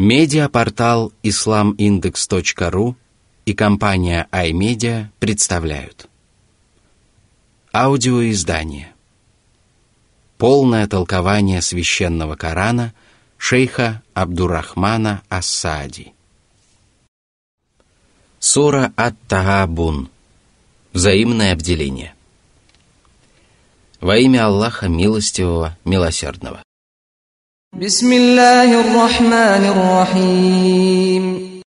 Медиапортал islamindex.ru и компания iMedia представляют Аудиоиздание Полное толкование священного Корана шейха Абдурахмана Асади. Сура Ат-Таабун Взаимное обделение Во имя Аллаха Милостивого, Милосердного بسم الله الرحمن الرحيم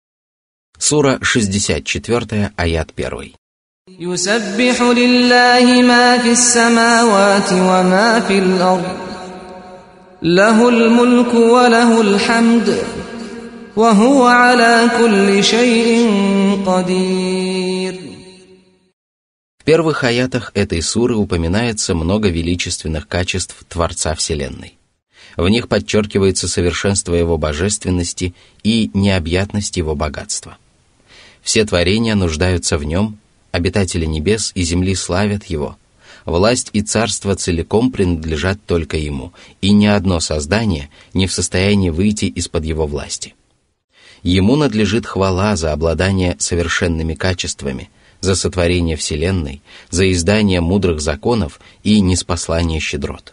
Сура 64, аят 1. يسبح لله ما في السماوات وما في الأرض له الملك وله الحمد وهو على كل شيء قدير В первых аятах этой суры упоминается много величественных качеств Творца Вселенной. В них подчеркивается совершенство его божественности и необъятность его богатства. Все творения нуждаются в нем, обитатели небес и земли славят его. Власть и царство целиком принадлежат только ему, и ни одно создание не в состоянии выйти из-под его власти. Ему надлежит хвала за обладание совершенными качествами, за сотворение Вселенной, за издание мудрых законов и неспослание щедрот.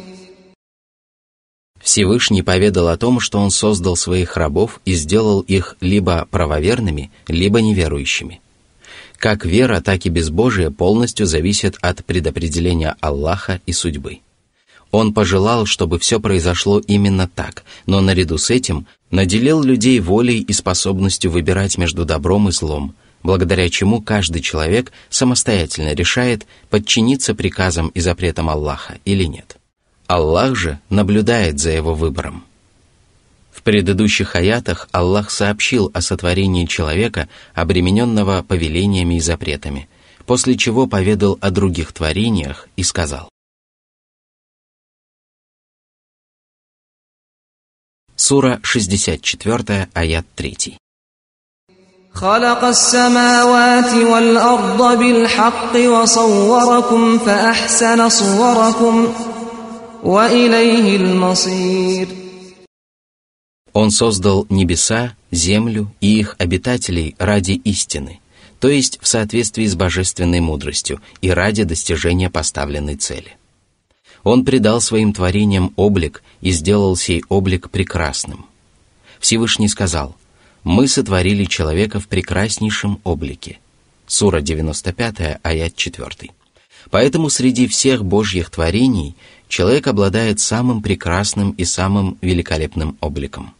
Всевышний поведал о том, что Он создал своих рабов и сделал их либо правоверными, либо неверующими. Как вера, так и безбожие полностью зависят от предопределения Аллаха и судьбы. Он пожелал, чтобы все произошло именно так, но наряду с этим наделил людей волей и способностью выбирать между добром и злом, благодаря чему каждый человек самостоятельно решает, подчиниться приказам и запретам Аллаха или нет. Аллах же наблюдает за его выбором. В предыдущих аятах Аллах сообщил о сотворении человека, обремененного повелениями и запретами, после чего поведал о других творениях и сказал. Сура 64, аят 3. خلق السماوات والأرض بالحق وصوركم فأحسن صوركم он создал небеса, землю и их обитателей ради истины, то есть в соответствии с божественной мудростью и ради достижения поставленной цели. Он придал своим творениям облик и сделал сей облик прекрасным. Всевышний сказал, «Мы сотворили человека в прекраснейшем облике». Сура 95, аят 4. Поэтому среди всех божьих творений – человек обладает самым прекрасным и самым великолепным обликом.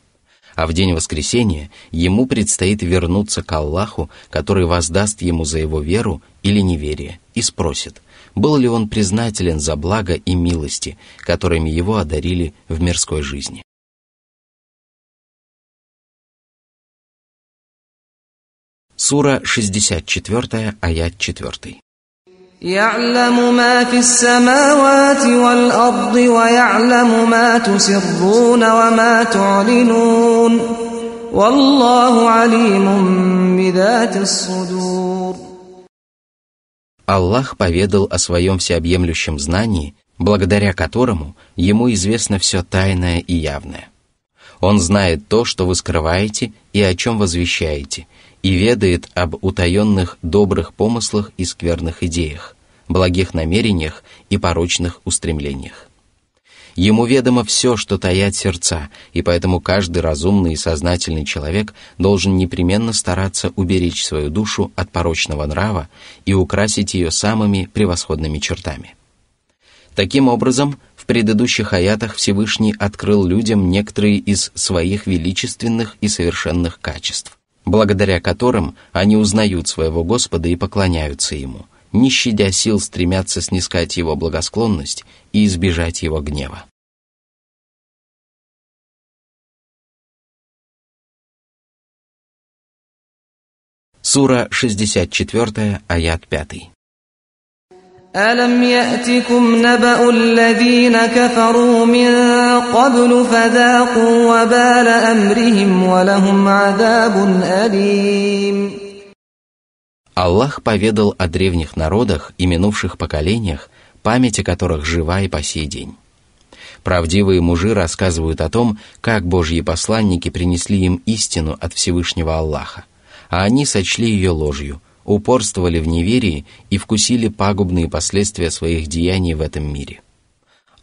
А в день воскресения ему предстоит вернуться к Аллаху, который воздаст ему за его веру или неверие, и спросит, был ли он признателен за благо и милости, которыми его одарили в мирской жизни. Сура 64, аят 4. Аллах поведал о своем всеобъемлющем знании, благодаря которому ему известно все тайное и явное. Он знает то, что вы скрываете и о чем возвещаете, и ведает об утаенных добрых помыслах и скверных идеях, благих намерениях и порочных устремлениях. Ему ведомо все, что таят сердца, и поэтому каждый разумный и сознательный человек должен непременно стараться уберечь свою душу от порочного нрава и украсить ее самыми превосходными чертами. Таким образом, в предыдущих аятах Всевышний открыл людям некоторые из своих величественных и совершенных качеств, благодаря которым они узнают своего Господа и поклоняются Ему, не щадя сил стремятся снискать Его благосклонность и избежать Его гнева. Сура 64, аят 5. ألم يأتكم نبأ الذين كفروا من قبل فذاقوا وبال أمرهم ولهم عذاب أليم Аллах поведал о древних народах и минувших поколениях, память о которых жива и по сей день. Правдивые мужи рассказывают о том, как божьи посланники принесли им истину от Всевышнего Аллаха, а они сочли ее ложью – упорствовали в неверии и вкусили пагубные последствия своих деяний в этом мире.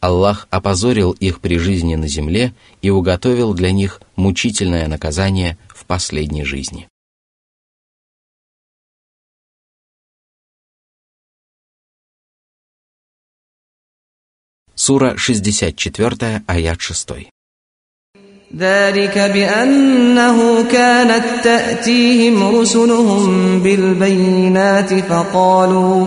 Аллах опозорил их при жизни на земле и уготовил для них мучительное наказание в последней жизни. Сура 64, аят 6. ذلك بأنه كانت تأتيهم رسلهم بالبينات فقالوا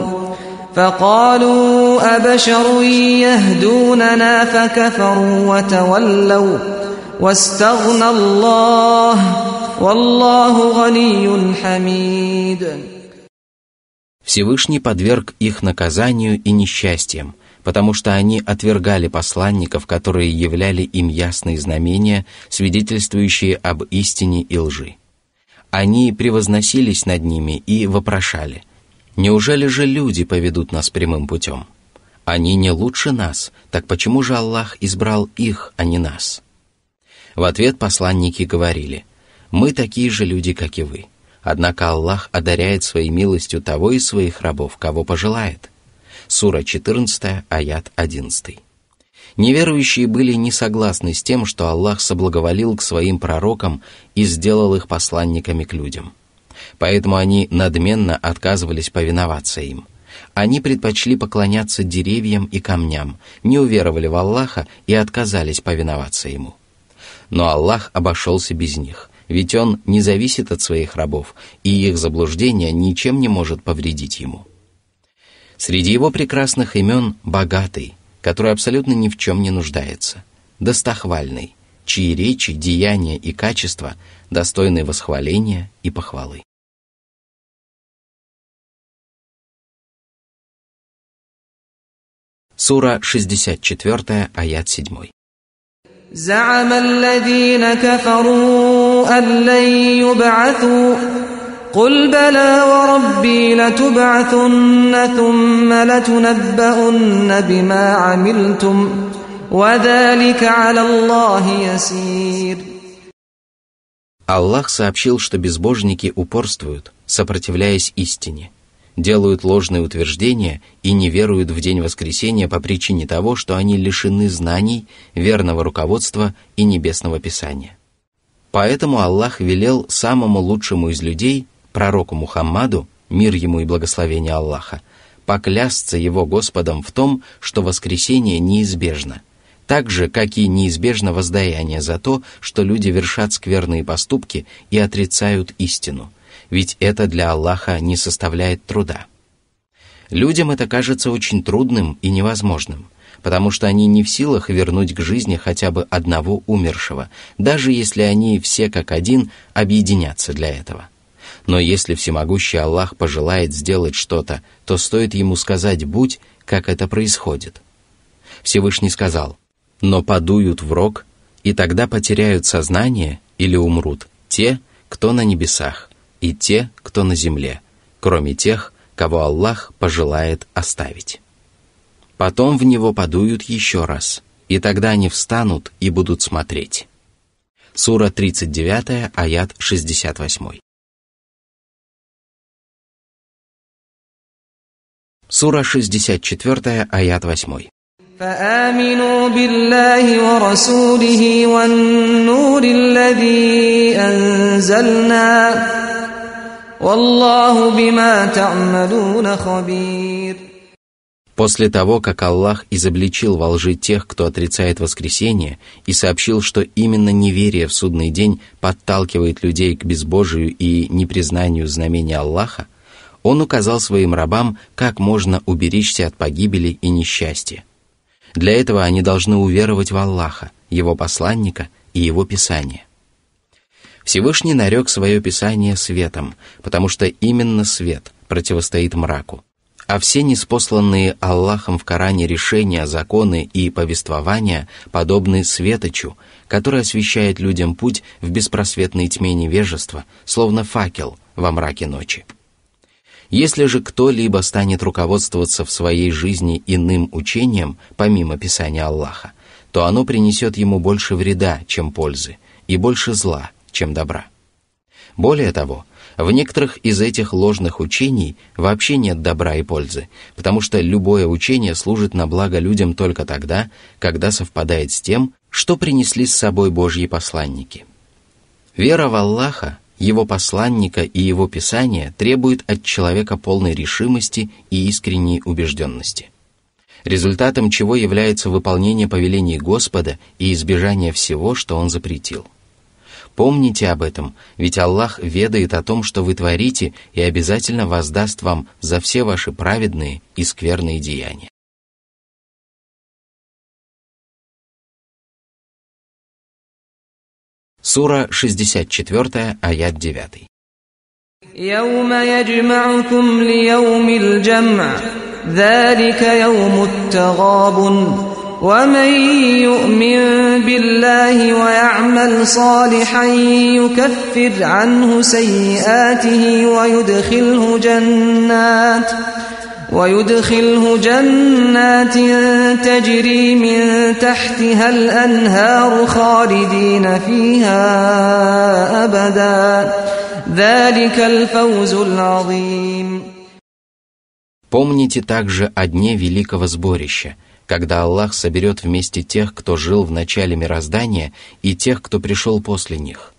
فقالوا أبشر يهدوننا فكفروا وتولوا واستغنى الله والله غني حميد Всевышний подверг их наказанию и несчастьям – потому что они отвергали посланников, которые являли им ясные знамения, свидетельствующие об истине и лжи. Они превозносились над ними и вопрошали, «Неужели же люди поведут нас прямым путем? Они не лучше нас, так почему же Аллах избрал их, а не нас?» В ответ посланники говорили, «Мы такие же люди, как и вы. Однако Аллах одаряет своей милостью того из своих рабов, кого пожелает. Сура 14, аят 11. Неверующие были не согласны с тем, что Аллах соблаговолил к своим пророкам и сделал их посланниками к людям. Поэтому они надменно отказывались повиноваться им. Они предпочли поклоняться деревьям и камням, не уверовали в Аллаха и отказались повиноваться ему. Но Аллах обошелся без них, ведь он не зависит от своих рабов, и их заблуждение ничем не может повредить ему. Среди его прекрасных имен богатый, который абсолютно ни в чем не нуждается, достохвальный, чьи речи, деяния и качества достойны восхваления и похвалы. Сура 64, аят 7. زعم الذين كفروا أن لن يبعثوا قل بلى وربي لتبعثن ثم لتنبؤن بما عملتم وذلك على الله يسير Аллах сообщил, что безбожники упорствуют, сопротивляясь истине, делают ложные утверждения и не веруют в день воскресения по причине того, что они лишены знаний, верного руководства и небесного писания. Поэтому Аллах велел самому лучшему из людей пророку Мухаммаду, мир ему и благословение Аллаха, поклясться его Господом в том, что воскресение неизбежно, так же, как и неизбежно воздаяние за то, что люди вершат скверные поступки и отрицают истину, ведь это для Аллаха не составляет труда. Людям это кажется очень трудным и невозможным, потому что они не в силах вернуть к жизни хотя бы одного умершего, даже если они все как один объединятся для этого. Но если всемогущий Аллах пожелает сделать что-то, то стоит ему сказать «будь», как это происходит. Всевышний сказал, «Но подуют в рог, и тогда потеряют сознание или умрут те, кто на небесах, и те, кто на земле, кроме тех, кого Аллах пожелает оставить. Потом в него подуют еще раз, и тогда они встанут и будут смотреть». Сура 39, аят 68. Сура 64, аят 8. После того, как Аллах изобличил во лжи тех, кто отрицает воскресение, и сообщил, что именно неверие в судный день подталкивает людей к безбожию и непризнанию знамения Аллаха, он указал своим рабам, как можно уберечься от погибели и несчастья. Для этого они должны уверовать в Аллаха, Его посланника и Его Писание. Всевышний нарек свое Писание светом, потому что именно свет противостоит мраку. А все неспосланные Аллахом в Коране решения, законы и повествования подобны светочу, который освещает людям путь в беспросветной тьме невежества, словно факел во мраке ночи. Если же кто-либо станет руководствоваться в своей жизни иным учением, помимо Писания Аллаха, то оно принесет ему больше вреда, чем пользы, и больше зла, чем добра. Более того, в некоторых из этих ложных учений вообще нет добра и пользы, потому что любое учение служит на благо людям только тогда, когда совпадает с тем, что принесли с собой Божьи посланники. Вера в Аллаха его посланника и его писания требует от человека полной решимости и искренней убежденности. Результатом чего является выполнение повелений Господа и избежание всего, что Он запретил. Помните об этом, ведь Аллах ведает о том, что вы творите, и обязательно воздаст вам за все ваши праведные и скверные деяния. Сура 64, аят 9. يوم يجمعكم ليوم الجمع ذلك يوم التغابن ومن يؤمن بالله ويعمل صالحا يكفر عنه سيئاته ويدخله جنات ويدخله جنات تجري من تحتها الأنهار خالدين فيها أبدا ذلك الفوز العظيم Помните также о дне Великого Сборища, когда Аллах соберет вместе тех, кто жил в начале мироздания, и тех, кто пришел после них.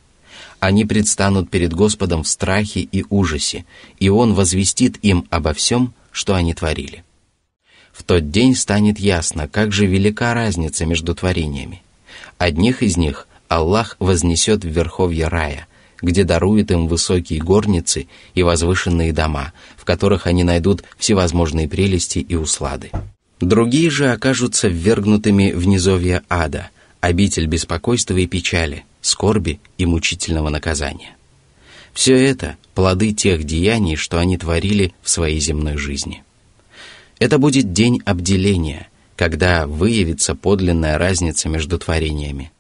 Они предстанут перед Господом в страхе и ужасе, и Он возвестит им обо всем, что они творили. В тот день станет ясно, как же велика разница между творениями. Одних из них Аллах вознесет в верховье рая, где дарует им высокие горницы и возвышенные дома, в которых они найдут всевозможные прелести и услады. Другие же окажутся ввергнутыми в низовье ада, обитель беспокойства и печали, скорби и мучительного наказания. Все это плоды тех деяний, что они творили в своей земной жизни. Это будет день обделения, когда выявится подлинная разница между творениями.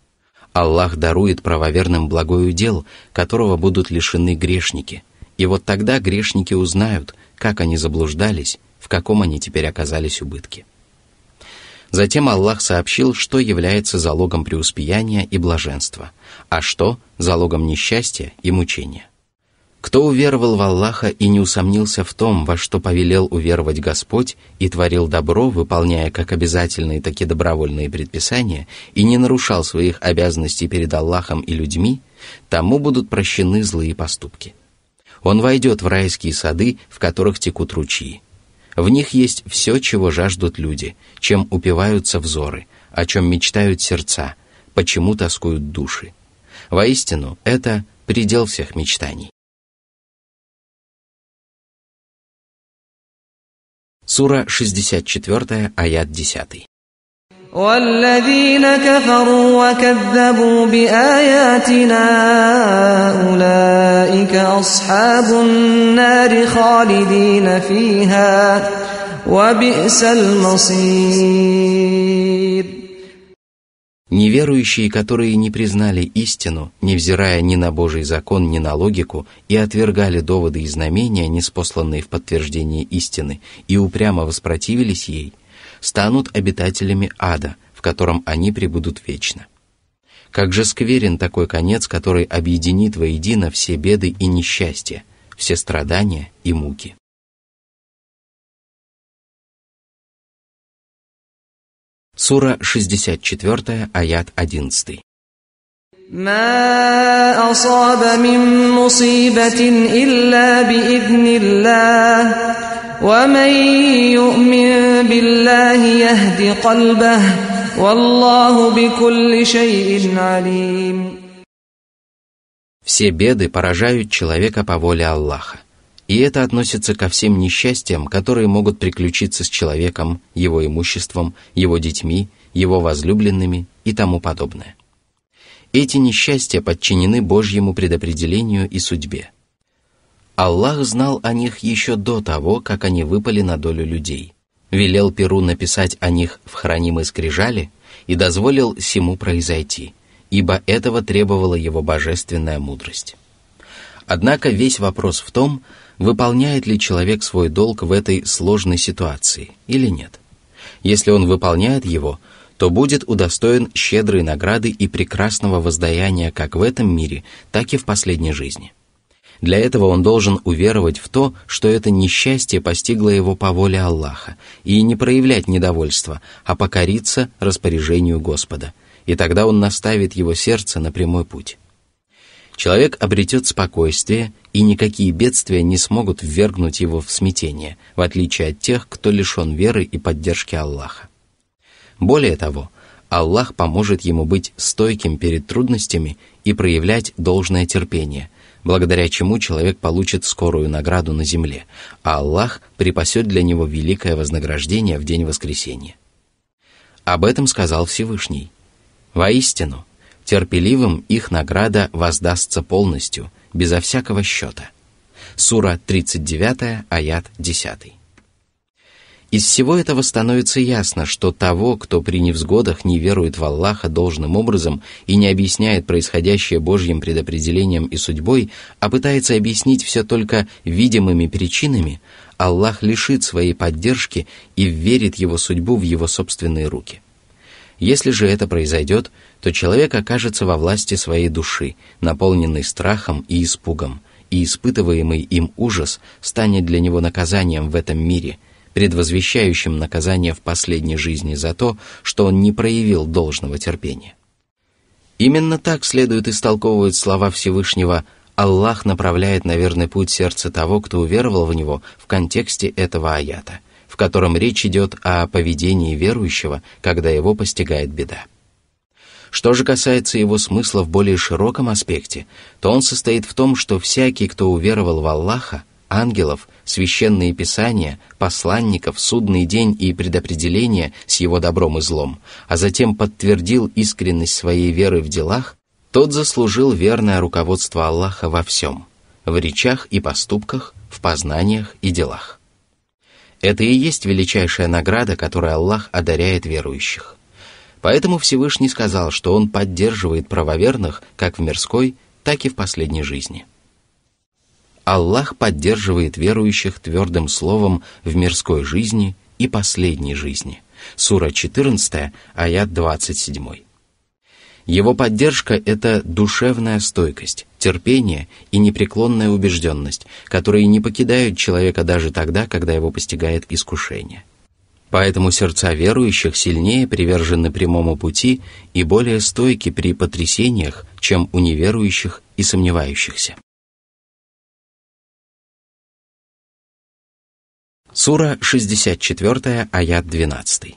Аллах дарует правоверным благой удел, которого будут лишены грешники, и вот тогда грешники узнают, как они заблуждались, в каком они теперь оказались убытке. Затем Аллах сообщил, что является залогом преуспеяния и блаженства, а что – залогом несчастья и мучения. Кто уверовал в Аллаха и не усомнился в том, во что повелел уверовать Господь, и творил добро, выполняя как обязательные, так и добровольные предписания, и не нарушал своих обязанностей перед Аллахом и людьми, тому будут прощены злые поступки. Он войдет в райские сады, в которых текут ручьи. В них есть все, чего жаждут люди, чем упиваются взоры, о чем мечтают сердца, почему тоскуют души. Воистину, это предел всех мечтаний. Сура 64, аят 10. والذين كفروا وكذبوا بآياتنا أولئك أصحاب النار خالدين فيها وبئس المصير Неверующие, которые не признали истину, невзирая ни на Божий закон, ни на логику, и отвергали доводы и знамения, неспосланные в подтверждение истины, и упрямо воспротивились ей, станут обитателями ада, в котором они пребудут вечно. Как же скверен такой конец, который объединит воедино все беды и несчастья, все страдания и муки. Сура 64, аят 11. ما أصاب من مصيبة إلا بإذن الله ومن يؤمن بالله يهد قلبه والله بكل شيء عليم Все беды поражают человека по воле Аллаха. И это относится ко всем несчастьям, которые могут приключиться с человеком, его имуществом, его детьми, его возлюбленными и тому подобное. Эти несчастья подчинены Божьему предопределению и судьбе. Аллах знал о них еще до того, как они выпали на долю людей. Велел Перу написать о них в хранимой скрижали и дозволил всему произойти, ибо этого требовала его божественная мудрость. Однако весь вопрос в том, выполняет ли человек свой долг в этой сложной ситуации или нет. Если он выполняет его, то будет удостоен щедрой награды и прекрасного воздаяния как в этом мире, так и в последней жизни. Для этого он должен уверовать в то, что это несчастье постигло его по воле Аллаха, и не проявлять недовольство, а покориться распоряжению Господа, и тогда он наставит его сердце на прямой путь человек обретет спокойствие, и никакие бедствия не смогут ввергнуть его в смятение, в отличие от тех, кто лишен веры и поддержки Аллаха. Более того, Аллах поможет ему быть стойким перед трудностями и проявлять должное терпение, благодаря чему человек получит скорую награду на земле, а Аллах припасет для него великое вознаграждение в день воскресения. Об этом сказал Всевышний. Воистину – терпеливым их награда воздастся полностью, безо всякого счета. Сура 39, аят 10. Из всего этого становится ясно, что того, кто при невзгодах не верует в Аллаха должным образом и не объясняет происходящее Божьим предопределением и судьбой, а пытается объяснить все только видимыми причинами, Аллах лишит своей поддержки и верит его судьбу в его собственные руки – если же это произойдет, то человек окажется во власти своей души, наполненный страхом и испугом, и испытываемый им ужас станет для него наказанием в этом мире, предвозвещающим наказание в последней жизни за то, что он не проявил должного терпения. Именно так следует истолковывать слова Всевышнего «Аллах направляет на верный путь сердце того, кто уверовал в него» в контексте этого аята – в котором речь идет о поведении верующего, когда его постигает беда. Что же касается его смысла в более широком аспекте, то он состоит в том, что всякий, кто уверовал в Аллаха, ангелов, священные писания, посланников, судный день и предопределение с его добром и злом, а затем подтвердил искренность своей веры в делах, тот заслужил верное руководство Аллаха во всем, в речах и поступках, в познаниях и делах. Это и есть величайшая награда, которую Аллах одаряет верующих. Поэтому Всевышний сказал, что Он поддерживает правоверных как в мирской, так и в последней жизни. Аллах поддерживает верующих твердым словом в мирской жизни и последней жизни. Сура 14, аят 27. Его поддержка – это душевная стойкость, терпение и непреклонная убежденность, которые не покидают человека даже тогда, когда его постигает искушение. Поэтому сердца верующих сильнее привержены прямому пути и более стойки при потрясениях, чем у неверующих и сомневающихся. Сура 64, аят 12.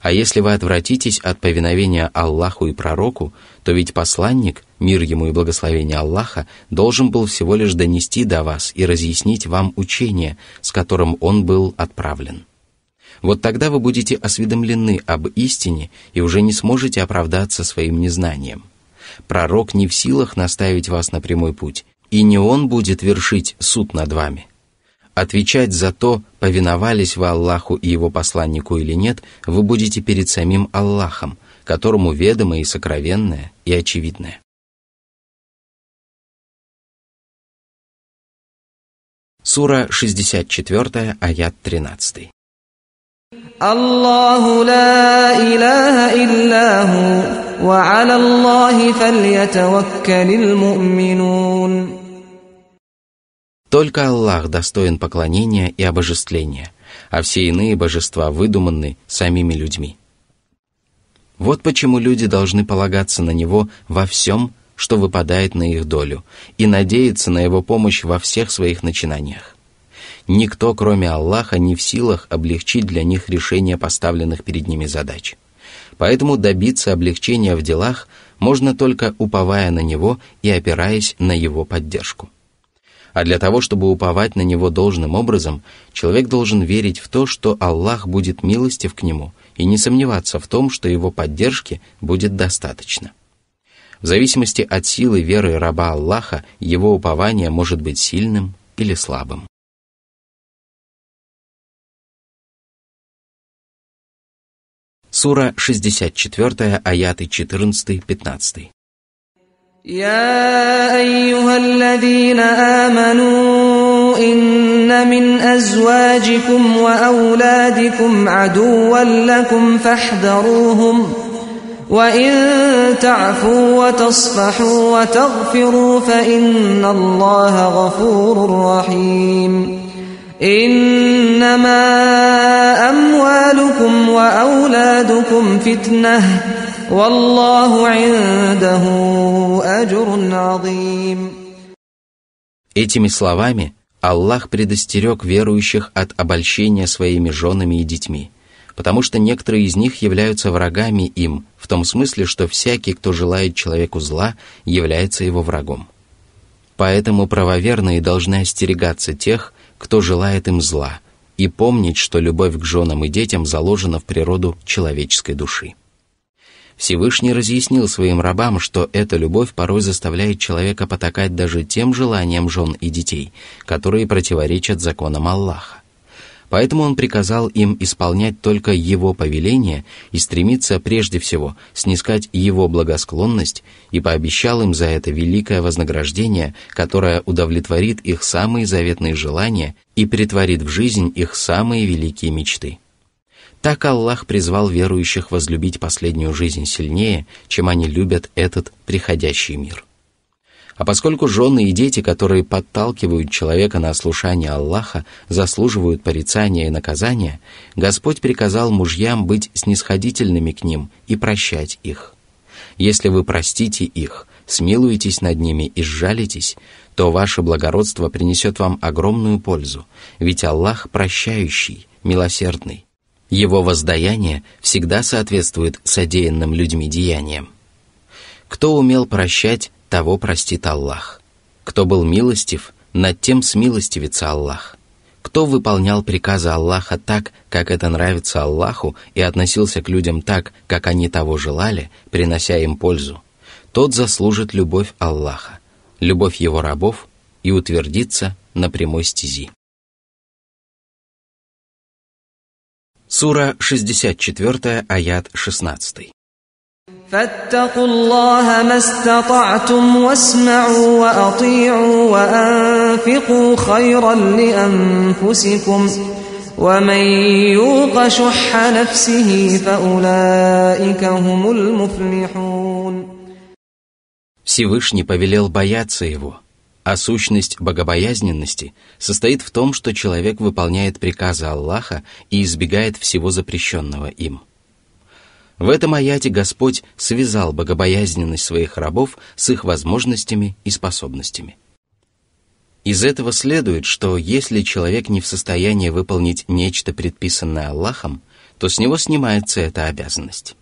А если вы отвратитесь от повиновения Аллаху и пророку, то ведь посланник, мир ему и благословение Аллаха, должен был всего лишь донести до вас и разъяснить вам учение, с которым он был отправлен. Вот тогда вы будете осведомлены об истине и уже не сможете оправдаться своим незнанием. Пророк не в силах наставить вас на прямой путь, и не он будет вершить суд над вами – Отвечать за то, повиновались вы Аллаху и его посланнику или нет, вы будете перед самим Аллахом, которому ведомо и сокровенное, и очевидное. Сура 64, аят 13. Аллаху ла илляху, только Аллах достоин поклонения и обожествления, а все иные божества выдуманы самими людьми. Вот почему люди должны полагаться на Него во всем, что выпадает на их долю, и надеяться на Его помощь во всех своих начинаниях. Никто, кроме Аллаха, не в силах облегчить для них решение поставленных перед ними задач. Поэтому добиться облегчения в делах можно только уповая на Него и опираясь на Его поддержку. А для того, чтобы уповать на него должным образом, человек должен верить в то, что Аллах будет милостив к нему, и не сомневаться в том, что его поддержки будет достаточно. В зависимости от силы веры раба Аллаха, его упование может быть сильным или слабым. Сура 64, аяты 14-15. يا ايها الذين امنوا ان من ازواجكم واولادكم عدوا لكم فاحذروهم وان تعفوا وتصفحوا وتغفروا فان الله غفور رحيم انما اموالكم واولادكم فتنه Этими словами Аллах предостерег верующих от обольщения своими женами и детьми, потому что некоторые из них являются врагами им, в том смысле, что всякий, кто желает человеку зла, является его врагом. Поэтому правоверные должны остерегаться тех, кто желает им зла, и помнить, что любовь к женам и детям заложена в природу человеческой души. Всевышний разъяснил своим рабам, что эта любовь порой заставляет человека потакать даже тем желаниям жен и детей, которые противоречат законам Аллаха. Поэтому он приказал им исполнять только его повеление и стремиться прежде всего снискать его благосклонность и пообещал им за это великое вознаграждение, которое удовлетворит их самые заветные желания и притворит в жизнь их самые великие мечты. Так Аллах призвал верующих возлюбить последнюю жизнь сильнее, чем они любят этот приходящий мир. А поскольку жены и дети, которые подталкивают человека на ослушание Аллаха, заслуживают порицания и наказания, Господь приказал мужьям быть снисходительными к ним и прощать их. Если вы простите их, смилуетесь над ними и сжалитесь, то ваше благородство принесет вам огромную пользу, ведь Аллах прощающий, милосердный. Его воздаяние всегда соответствует содеянным людьми деяниям. Кто умел прощать, того простит Аллах. Кто был милостив, над тем смилостивится Аллах. Кто выполнял приказы Аллаха так, как это нравится Аллаху, и относился к людям так, как они того желали, принося им пользу, тот заслужит любовь Аллаха, любовь его рабов и утвердится на прямой стези. Сура 64, аят 16. فاتقوا الله ما استطعتم واسمعوا وأطيعوا وأنفقوا خيرا لأنفسكم ومن يوق شح نفسه فأولئك هم المفلحون Всевышний повелел бояться его – а сущность богобоязненности состоит в том, что человек выполняет приказы Аллаха и избегает всего запрещенного им. В этом аяте Господь связал богобоязненность своих рабов с их возможностями и способностями. Из этого следует, что если человек не в состоянии выполнить нечто предписанное Аллахом, то с него снимается эта обязанность.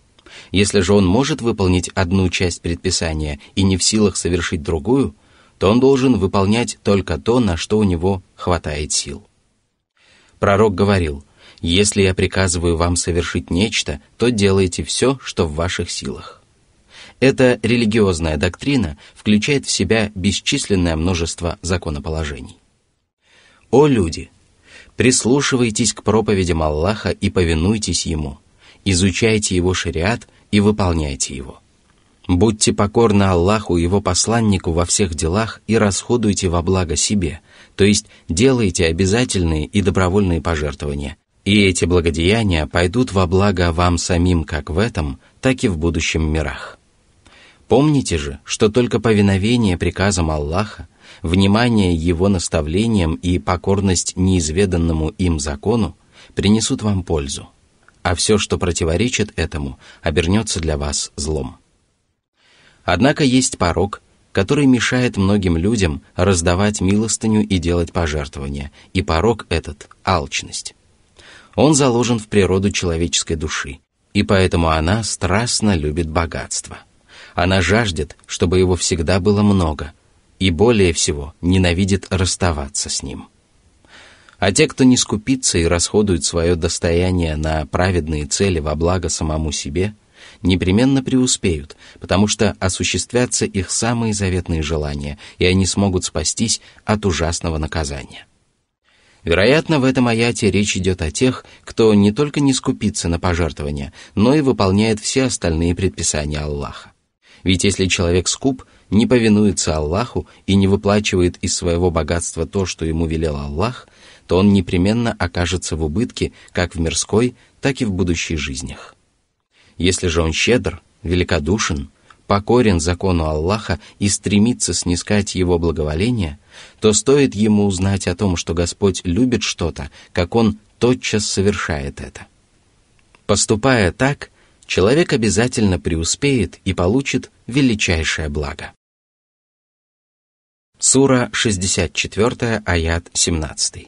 Если же он может выполнить одну часть предписания и не в силах совершить другую – то он должен выполнять только то, на что у него хватает сил. Пророк говорил, «Если я приказываю вам совершить нечто, то делайте все, что в ваших силах». Эта религиозная доктрина включает в себя бесчисленное множество законоположений. «О люди! Прислушивайтесь к проповедям Аллаха и повинуйтесь Ему, изучайте Его шариат и выполняйте его». Будьте покорны Аллаху и Его посланнику во всех делах и расходуйте во благо себе, то есть делайте обязательные и добровольные пожертвования. И эти благодеяния пойдут во благо вам самим как в этом, так и в будущем мирах. Помните же, что только повиновение приказам Аллаха, внимание Его наставлениям и покорность неизведанному им закону принесут вам пользу, а все, что противоречит этому, обернется для вас злом. Однако есть порог, который мешает многим людям раздавать милостыню и делать пожертвования, и порог этот – алчность. Он заложен в природу человеческой души, и поэтому она страстно любит богатство. Она жаждет, чтобы его всегда было много, и более всего ненавидит расставаться с ним. А те, кто не скупится и расходует свое достояние на праведные цели во благо самому себе – непременно преуспеют, потому что осуществятся их самые заветные желания, и они смогут спастись от ужасного наказания. Вероятно, в этом аяте речь идет о тех, кто не только не скупится на пожертвования, но и выполняет все остальные предписания Аллаха. Ведь если человек скуп, не повинуется Аллаху и не выплачивает из своего богатства то, что ему велел Аллах, то он непременно окажется в убытке как в мирской, так и в будущих жизнях. Если же он щедр, великодушен, покорен закону Аллаха и стремится снискать его благоволение, то стоит ему узнать о том, что Господь любит что-то, как он тотчас совершает это. Поступая так, человек обязательно преуспеет и получит величайшее благо. Сура 64, аят 17.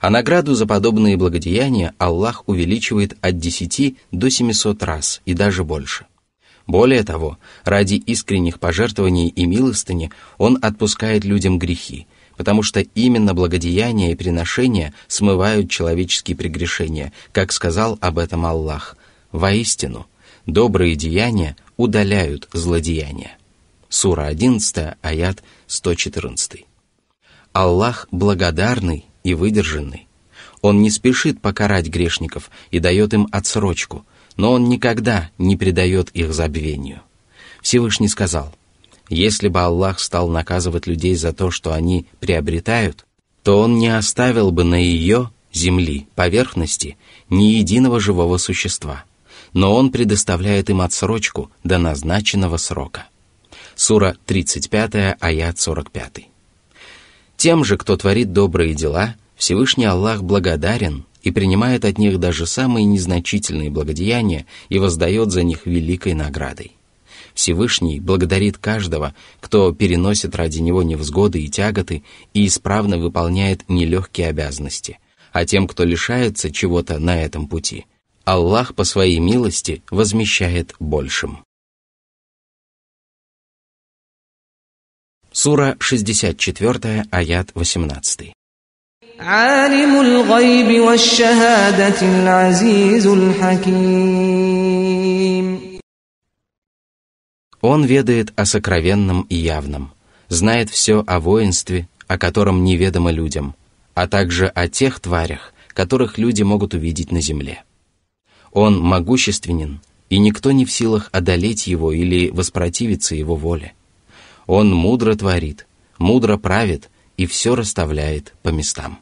а награду за подобные благодеяния Аллах увеличивает от 10 до 700 раз и даже больше. Более того, ради искренних пожертвований и милостыни Он отпускает людям грехи, потому что именно благодеяния и приношения смывают человеческие прегрешения, как сказал об этом Аллах. Воистину, добрые деяния удаляют злодеяния. Сура 11, аят 114. Аллах благодарный и выдержанный. Он не спешит покарать грешников и дает им отсрочку, но он никогда не предает их забвению. Всевышний сказал, если бы Аллах стал наказывать людей за то, что они приобретают, то он не оставил бы на ее, земли, поверхности, ни единого живого существа, но он предоставляет им отсрочку до назначенного срока. Сура 35, аят 45. Тем же, кто творит добрые дела, Всевышний Аллах благодарен и принимает от них даже самые незначительные благодеяния и воздает за них великой наградой. Всевышний благодарит каждого, кто переносит ради него невзгоды и тяготы и исправно выполняет нелегкие обязанности, а тем, кто лишается чего-то на этом пути, Аллах по своей милости возмещает большим. Сура 64, аят 18. Он ведает о сокровенном и явном, знает все о воинстве, о котором неведомо людям, а также о тех тварях, которых люди могут увидеть на земле. Он могущественен, и никто не в силах одолеть его или воспротивиться его воле – он мудро творит, мудро правит и все расставляет по местам.